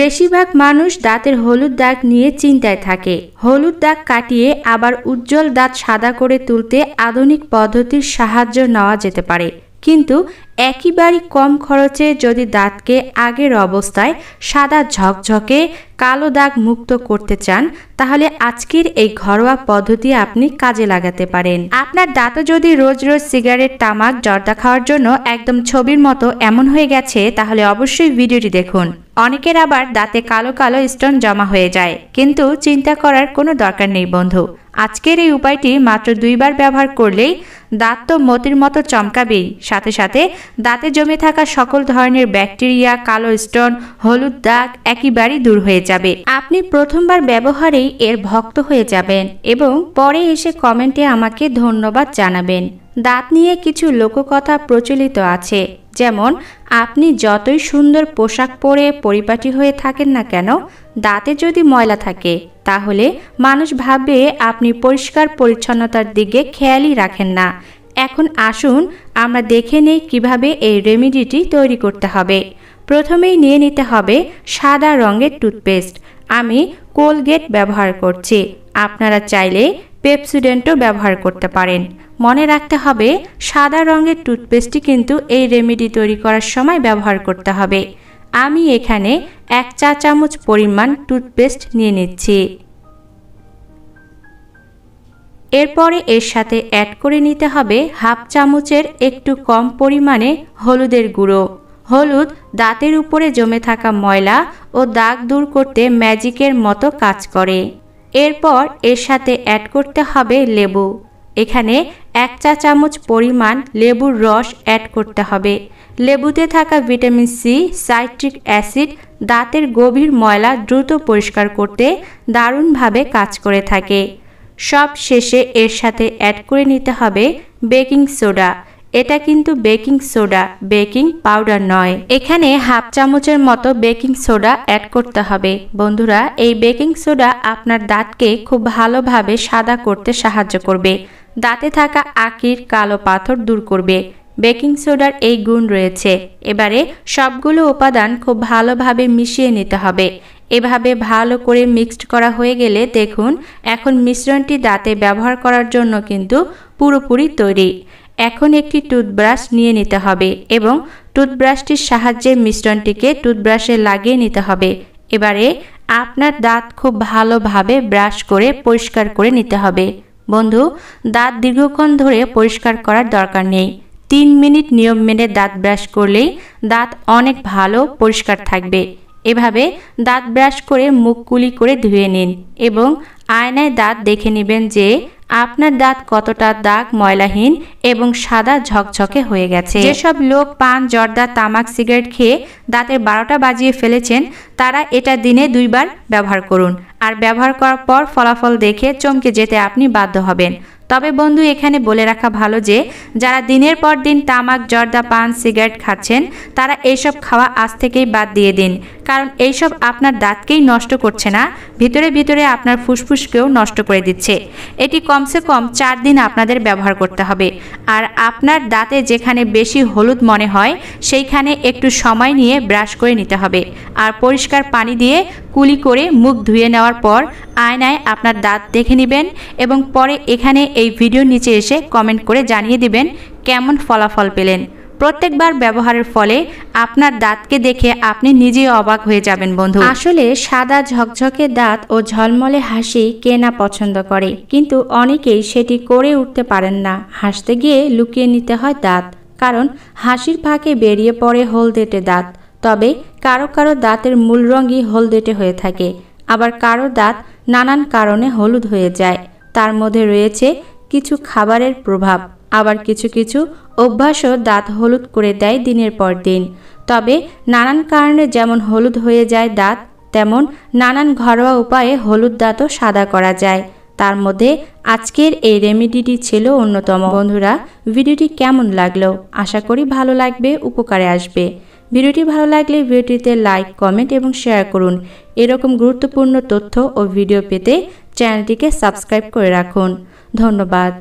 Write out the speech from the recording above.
বেশিরভাগ মানুষ দাঁতের হলুদ দাগ নিয়ে চিন্তায় থাকে হলুদ দাগ কাটিয়ে আবার উজ্জ্বল দাঁত সাদা করে তুলতে আধুনিক পদ্ধতির সাহায্য নেওয়া যেতে পারে কিন্তু একেবারে কম খরচে যদি দাঁতকে আগের অবস্থায় সাদা ঝকঝকে কালো দাগ মুক্ত করতে চান তাহলে আজকের এই ঘরোয়া পদ্ধতি আপনি কাজে লাগাতে পারেন আপনার দাঁতে যদি রোজ রোজ সিগারেট তামাক জর্দা খাওয়ার জন্য একদম ছবির মতো এমন হয়ে গেছে তাহলে অবশ্যই ভিডিওটি দেখুন অনেকের আবার দাঁতে কালো কালো স্টোন জমা হয়ে যায় কিন্তু চিন্তা করার কোনো দরকার নেই বন্ধু আজকের এই উপায়টি মাত্র দুইবার ব্যবহার করলেই দাঁত তো মতির মতো চমকাবেই সাথে সাথে দাঁতে জমে থাকা সকল ধরনের ব্যাকটেরিয়া কালো স্টোন হলুদ দাগ একেবারেই দূর হয়ে যাবে আপনি প্রথমবার ব্যবহারেই এর ভক্ত হয়ে যাবেন এবং পরে এসে কমেন্টে আমাকে ধন্যবাদ জানাবেন দাঁত নিয়ে কিছু লোককথা প্রচলিত আছে যেমন আপনি যতই সুন্দর পোশাক পরে পরিপাটি হয়ে থাকেন না কেন দাঁতে যদি ময়লা থাকে তাহলে মানুষ ভাবে আপনি পরিষ্কার পরিচ্ছন্নতার দিকে খেয়ালই রাখেন না এখন আসুন আমরা দেখে নেই কীভাবে এই রেমিডিটি তৈরি করতে হবে প্রথমেই নিয়ে নিতে হবে সাদা রঙের টুথপেস্ট আমি কোলগেট ব্যবহার করছি আপনারা চাইলে পেপসুডেন্টও ব্যবহার করতে পারেন মনে রাখতে হবে সাদা রঙের টুথপেস্টটি কিন্তু এই রেমেডি তৈরি করার সময় ব্যবহার করতে হবে আমি এখানে এক চা চামচ পরিমাণ টুথপেস্ট নিয়ে নিচ্ছি এরপরে এর সাথে অ্যাড করে নিতে হবে হাফ চামচের একটু কম পরিমাণে হলুদের গুঁড়ো হলুদ দাঁতের উপরে জমে থাকা ময়লা ও দাগ দূর করতে ম্যাজিকের মতো কাজ করে এরপর এর সাথে অ্যাড করতে হবে লেবু এখানে এক চা চামচ পরিমাণ লেবুর রস অ্যাড করতে হবে লেবুতে থাকা ভিটামিন সি সাইট্রিক অ্যাসিড দাঁতের গভীর ময়লা দ্রুত পরিষ্কার করতে দারুণভাবে কাজ করে থাকে সব শেষে এর সাথে অ্যাড করে নিতে হবে বেকিং সোডা এটা কিন্তু বেকিং সোডা বেকিং পাউডার নয় এখানে হাফ চামচের মতো বেকিং সোডা অ্যাড করতে হবে বন্ধুরা এই বেকিং সোডা আপনার দাঁতকে খুব ভালোভাবে সাদা করতে সাহায্য করবে দাঁতে থাকা আকির কালো পাথর দূর করবে বেকিং সোডার এই গুণ রয়েছে এবারে সবগুলো উপাদান খুব ভালোভাবে মিশিয়ে নিতে হবে এভাবে ভালো করে মিক্সড করা হয়ে গেলে দেখুন এখন মিশ্রণটি দাঁতে ব্যবহার করার জন্য কিন্তু পুরোপুরি তৈরি এখন একটি টুথব্রাশ নিয়ে নিতে হবে এবং টুথব্রাশটির সাহায্যে মিশ্রণটিকে টুথব্রাশে লাগিয়ে নিতে হবে এবারে আপনার দাঁত খুব ভালোভাবে ব্রাশ করে পরিষ্কার করে নিতে হবে বন্ধু দাঁত দীর্ঘক্ষণ ধরে পরিষ্কার করার দরকার নেই তিন মিনিট নিয়ম মেনে দাঁত ব্রাশ করলেই দাঁত অনেক ভালো পরিষ্কার থাকবে এভাবে দাঁত ব্রাশ করে মুখ কুলি করে ধুয়ে নিন এবং আয়নায় দাঁত দেখে নেবেন যে আপনার দাঁত কতটা দাগ ময়লাহীন এবং সাদা ঝকঝকে হয়ে গেছে যেসব লোক পান জর্দা তামাক সিগারেট খেয়ে দাঁতের বারোটা বাজিয়ে ফেলেছেন তারা এটা দিনে দুইবার ব্যবহার করুন আর ব্যবহার করার পর ফলাফল দেখে চমকে যেতে আপনি বাধ্য হবেন তবে বন্ধু এখানে বলে রাখা ভালো যে যারা দিনের পর দিন তামাক জর্দা পান সিগারেট খাচ্ছেন তারা এইসব খাওয়া আজ থেকেই বাদ দিয়ে দিন কারণ এইসব আপনার দাঁতকেই নষ্ট করছে না ভিতরে ভিতরে আপনার ফুসফুসকেও নষ্ট করে দিচ্ছে এটি কমসে কম চার দিন আপনাদের ব্যবহার করতে হবে আর আপনার দাঁতে যেখানে বেশি হলুদ মনে হয় সেইখানে একটু সময় নিয়ে ব্রাশ করে নিতে হবে আর পরিষ্কার পানি দিয়ে কুলি করে মুখ ধুয়ে নেওয়ার পর আয়নায় আপনার দাঁত দেখে নেবেন এবং পরে এখানে এই ভিডিওর নিচে এসে কমেন্ট করে জানিয়ে দিবেন কেমন ফলাফল পেলেন প্রত্যেকবার ব্যবহারের ফলে আপনার দাঁতকে দেখে আপনি নিজেই অবাক হয়ে যাবেন বন্ধু আসলে সাদা ঝকঝকে দাঁত ও ঝলমলে হাসি কেনা পছন্দ করে কিন্তু অনেকেই সেটি করে উঠতে পারেন না হাসতে গিয়ে লুকিয়ে নিতে হয় দাঁত কারণ হাসির ফাঁকে বেরিয়ে পড়ে হলদেটে দাঁত তবে কারো কারো দাঁতের মূল রঙই হলদেটে হয়ে থাকে আবার কারো দাঁত নানান কারণে হলুদ হয়ে যায় তার মধ্যে রয়েছে কিছু খাবারের প্রভাব আবার কিছু কিছু অভ্যাসও দাঁত হলুদ করে দেয় দিনের পর দিন তবে নানান কারণে যেমন হলুদ হয়ে যায় দাঁত তেমন নানান ঘরোয়া উপায়ে হলুদ দাঁতও সাদা করা যায় তার মধ্যে আজকের এই রেমেডিটি ছিল অন্যতম বন্ধুরা ভিডিওটি কেমন লাগলো আশা করি ভালো লাগবে উপকারে আসবে ভিডিওটি ভালো লাগলে ভিডিওটিতে লাইক কমেন্ট এবং শেয়ার করুন এরকম গুরুত্বপূর্ণ তথ্য ও ভিডিও পেতে চ্যানেলটিকে সাবস্ক্রাইব করে রাখুন ধন্যবাদ